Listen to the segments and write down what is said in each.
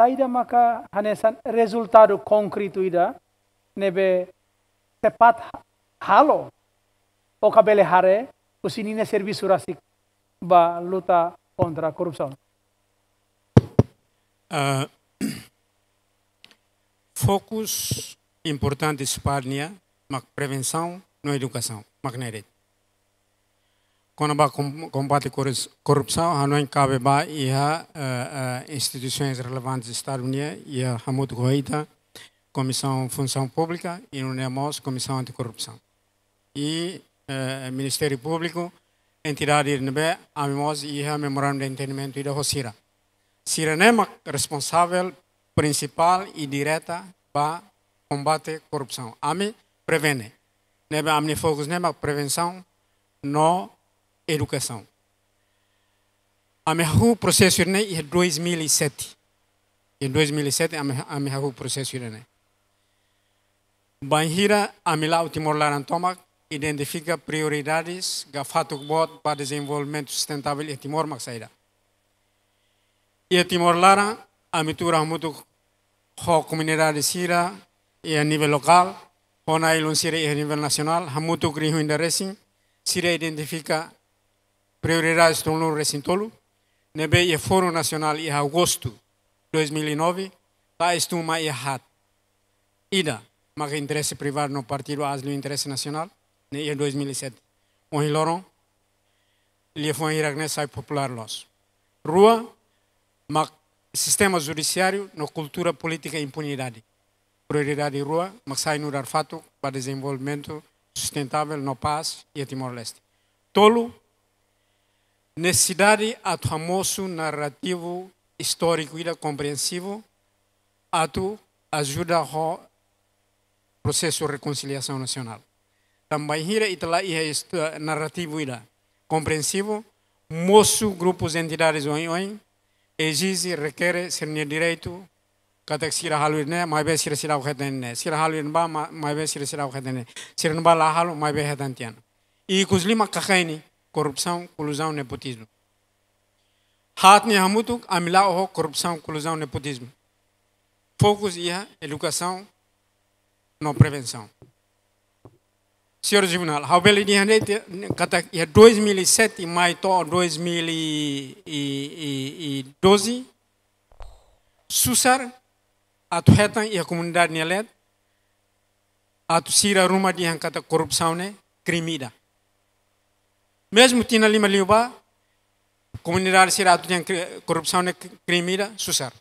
saída maka hanesan resultado concreto ida nebe tepat halo o cabele hare usinine serviço rasik ba luta contra corrupção. Uh, importante importantes para a prevenção na educação. Magnetic. Quando combate à corrupção, a no cabe e a instituições relevantes do Estado Unidos e a Hamud Goita, Comissão Função Pública e no NEMOS, Comissão Anticorrupção. E eh, Ministério Público, entidade NB, AMIMOS e a Memorando de Entendimento e da Rocira. Cira NEMA, responsável principal e direta para combate à corrupção. me prevene. NEMA, AMI Focus NEMA, prevenção no educação. A processo Irene é 2007. Em 2007, Amerhu processo Irene. Banhira, a o Timor-Laran Tomac, identifica prioridades gafatuk bot para desenvolvimento sustentável e Timor Maxaida. E Timor Lara, amitura mutuk ho comunidade sira e a nível local, ho na ilun e a nível nacional, hamutuk rihu indaresin, sira identifica prioridades estão no recintolo. Nebe é foro Nacional em agosto de 2009. Lá estou mais errado. Ida, mas interesse privado no partido do Interesse Nacional, né, em 2007. onde hiloron, lhe foi iragné sai popular los. Rua, mas sistema judiciário no cultura política e impunidade. Prioridade rua, mas sai no dar fato para desenvolvimento sustentável no paz e Timor-Leste. Tolo, necessidade ato famoso narrativo histórico e compreensivo ato ajuda ao processo de reconciliação nacional. Também hira itala iha narrativo ira compreensivo moço grupos entidades oi oi exige requer serne direito que katak sira haluir ne mai be sira sira khaten ne sira haluir ba mai be sira sira khaten ne sira ba la halu mais mai be hatan e i kuzlima kakhaini corrupção, colusão, nepotismo. Hatni hamutuk amila oho corrupção, colusão, nepotismo. Focus a educação, não prevenção. Senhor Tribunal, Raubeli Nihanete, kata ia 2007, maio 2012, a atu e ia comunidade nialet, atu sira ruma dihan kata corrupção ne, né? crimida. Mesmo tinha Lima Liuba, comunidade sirado tinha corrupção e crime, susar.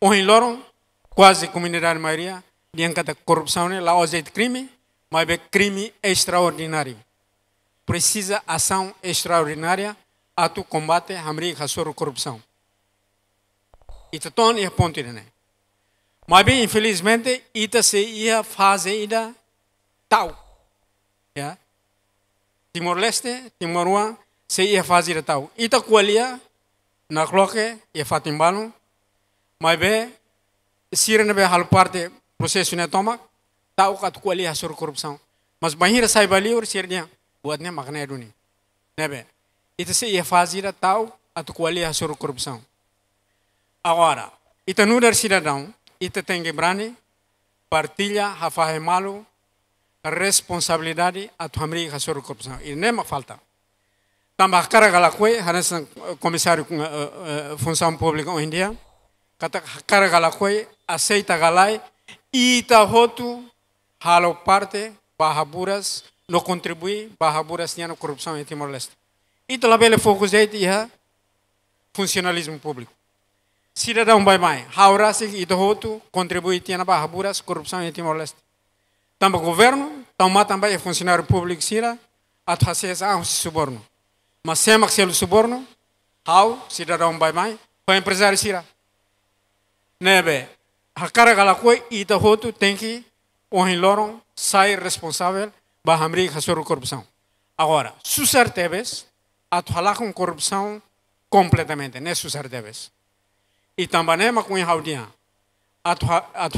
em Loro, quase comunidade maioria, tinha cada corrupção e né? lá hoje é crime, mas é crime extraordinário. Precisa ação extraordinária a tu combate a sua corrupção. Ita é ia ponte né. Mas bem, infelizmente, ita se ia fazer ida tal. Yeah? Timor-Leste, Timor-Leste, se ia fazer tal. Ita qualia, na cloque, ia fatimbalo, mas bem, sira na hal parte processo ne toma, tal cat qualia sur corrupção. Mas banhira sai bali or sira dia, buat ne magna eduni. Nebe, ita se ia fazer tal, at qualia sur corrupção. Agora, ita nuder cidadão, ita tem que brani, partilha, rafa malu, responsabilidade a amiga hamri é a corrupção. E nem falta. Tambah cara galakwe, hanes comissário eh, eh, eh, função pública hoje em dia, kata cara galakwe aceita galai e tá roto halo parte barraburas não contribui barraburas tinha corrupção em Timor Leste. E tá lá bele foco de ia funcionalismo público. Cidadão vai mais, haurasi e tá roto contribui tinha bahaburas corrupção em Timor Leste também governo, também também é funcionário público sira, athases a suborno. Mas sem maxel suborno, hau cidadão vai mais, para empresário sira. Nebe, hakara e ita roto tem que o loron sair responsável para hamri hasuru corrupção. Agora, susar teves, falar com corrupção completamente, né susar teves. E também é uma coisa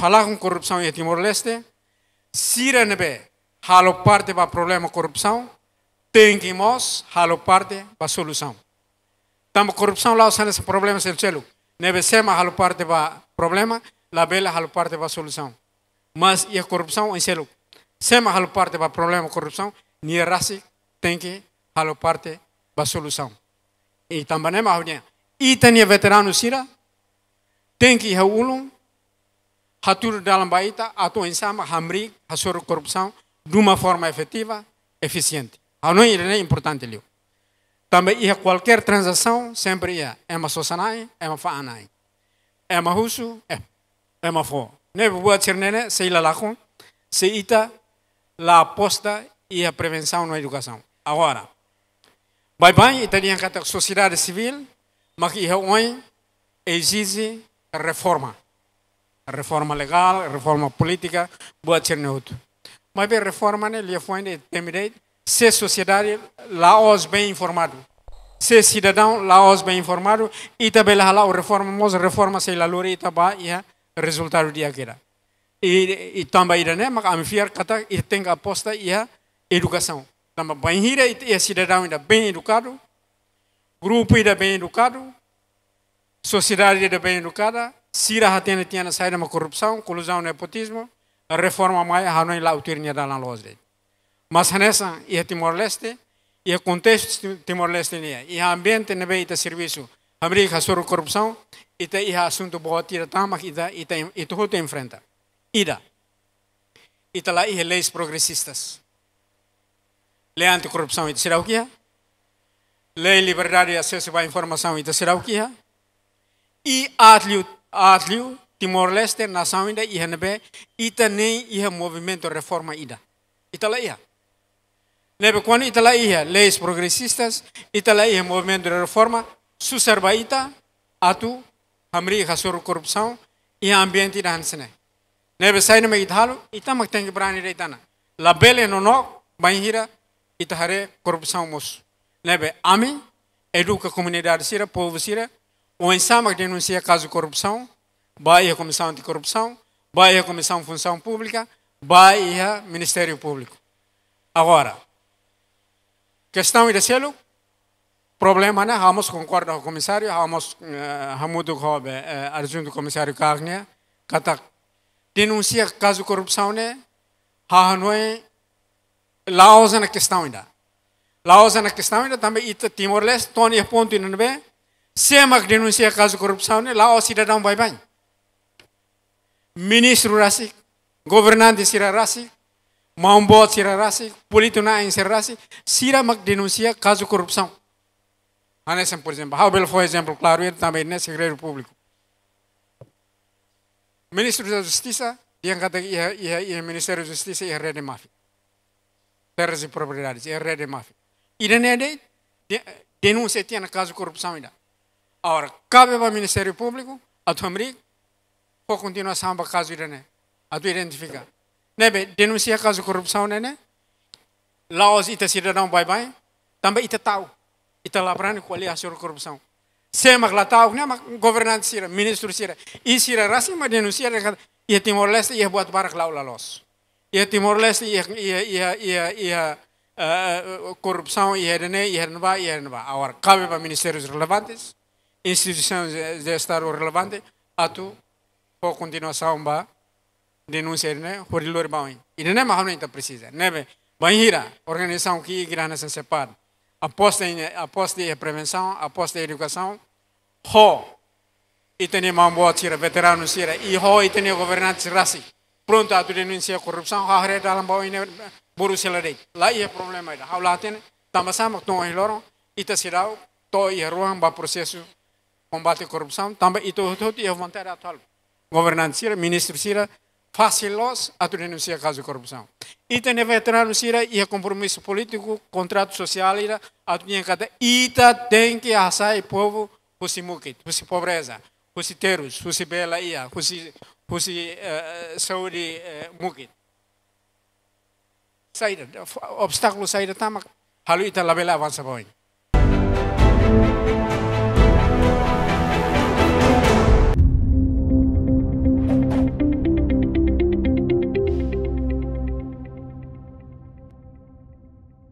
falar com corrupção em Timor-Leste, Sirenebe, halo parte para problema corrupção, tem que mos, halo parte para solução. Tamo corrupção lá, sendo esse problema sem celo. Nebesema, halo parte para problema, bela halo parte para solução. Mas e a corrupção em celo. Sema, halo parte para problema corrupção, ni raci, tem que halo parte para solução. E também é mais E tem veterano Sira, tem que ir a Ratur dalam baita, atuan sama hamri, hasur corrupção, de uma forma efetiva, eficiente. A não é importante, Liu. Também ia é qualquer transação, sempre ia. É. é uma sosanai, é uma faanai. É uma russo, é. É uma fo. Não é boa ser nene, se ila lacon, se ita, la aposta e a prevenção na educação. Agora, vai bem, italiano, que a sociedade civil, mas que ia é exige reforma reforma legal, reforma política, boa ser é Mas a reforma, né, ele foi Se ser sociedade lá os bem informado, se cidadão lá os bem informado e também lá o reforma, mas reforma sei lá lura e taba é e resultado dia que era. E, e também né, né mas a minha kata ele tem aposta e a é educação. Também então, bem hira e cidadão ainda bem educado, grupo ainda bem educado, sociedade ainda bem educada Sira tinha tiana saída uma corrupção, colusão, nepotismo, a reforma não hanoi lá utirnia da lanlosde. Mas nessa ia Timor-Leste, o contexto Timor-Leste e ia ambiente nebe ita serviço, América sobre corrupção, e ia assunto boa tira tamak, ita ita ita hote enfrenta. Ida. a lá ia leis progressistas. Lei anticorrupção ita será o que é? Lei liberdade e acesso à informação e será o que é? E atliu atliu Timor Leste na sawinda iha nebe ita nei iha movimento reforma ida. Ita ia. iha. Nebe kwani ita iha leis progresistas, ita la iha movimento reforma, suserba ita atu hamri hasuru korupsau iha ambiente da hansene. Nebe saina me ithalu ita mak tengi brani re itana. La nono banhira ita hare korupsau mos. Nebe ami eduka comunidade sira, povo sira, O Ensamar denuncia caso de corrupção, vai à Comissão Anticorrupção, vai à Comissão de Função Pública, vai ao Ministério Público. Agora, questão de selo, problema, né? Vamos concordar com o comissário, vamos, uh, eh, Hamudo Robe, eh, do comissário Carne, Katak. Denuncia caso de corrupção, né? Hanoi, é- Laos é na questão ainda. Laos é na questão ainda também, Timor-Leste, Tony Ponto, não é? se Siapa denunsia kasus korupsi ini, Laos tidak dong vai bem Ministro rasi governante sira rasik, mambot sira rasik, polituna sira rasik, sira mak denunsia caso corrupção. Anessa, por exemplo, Raul foi exemplo claro, ele também é segredo público. Ministro da Justiça, ele kata ia ia ia Ministério da Justiça é rede máfia. Terras e propriedades, ia rede máfia. E daí denúncia tinha caso corrupção ainda. Agora, cabe é o Ministério Público, a Tomric, por continuação para caso irene, a tu identificar. Nebe, denuncia de corrupção né? Laos ita cidadão vai bye, também ita tahu, ita laporan qual é a sua corrupção. Semak lá tahu, né, governante sira, ministro sira, e sira rasi assim, ma denuncia dekat, né, ia Timor Leste ia buat barak lau lalos. Ia Timor Leste ia ia ia ia ia eh, eh, corrupção ia dene ia neva ia neva. Agora, cabe para ministérios relevantes, instituições de Estado relevante, a tu, por continuação ba denunciar né horilor bain. E nem mais não precisa, né? Banhira, organização que irá se separa. Aposta em aposta em prevenção, aposta em educação. Ho e tem boa tira veterano tira e ho e tem governante raci. Pronto a tu denúncia corrupção, ha re dalam bawa ini buru seladei. Lá é problema ida. Hau latin, tamasama tuang hilorong, ita sirau, to e ruam, ba processo combate à corrupção, também e tudo, tudo e a vontade atual. Governante Cira, ministro Cira, facilós a denunciar caso de corrupção. E tem veterano Cira e a compromisso político, contrato social, e a cada ita tá, tem que assar o povo fosse muquit, fosse pobreza, fosse terus, fosse bela ia, fosse fosse uh, saúde uh, muquit. Saída, obstáculo saída tamak, halu ita labela avança bom.